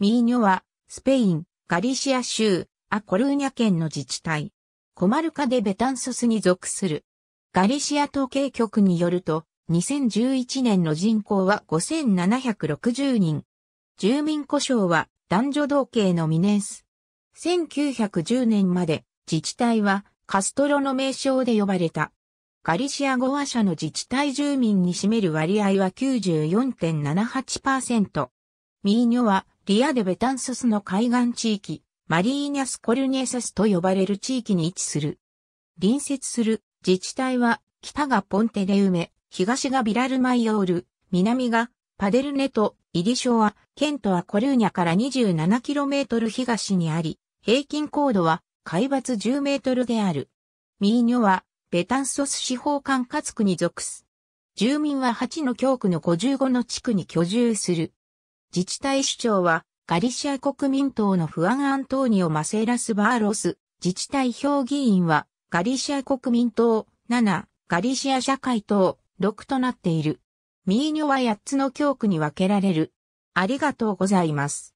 ミーニョは、スペイン、ガリシア州、アコルーニャ県の自治体。コマルカでベタンソスに属する。ガリシア統計局によると、2011年の人口は5760人。住民故障は男女同系のミネース。1910年まで自治体はカストロの名称で呼ばれた。ガリシア語話者の自治体住民に占める割合は94.78%。ミーニョはリアデベタンソスの海岸地域、マリーニャスコルニエサスと呼ばれる地域に位置する。隣接する自治体は、北がポンテレウメ、東がビラルマイオール、南がパデルネとイリショア、ケントはコルーニャから 27km 東にあり、平均高度は海抜 10m である。ミーニョはベタンソス司法管轄区に属す。住民は8の教区の55の地区に居住する。自治体首長は、ガリシア国民党のフアン・アントーニオ・マセラス・バーロス、自治体評議員は、ガリシア国民党、7、ガリシア社会党、6となっている。ミーニョは8つの教区に分けられる。ありがとうございます。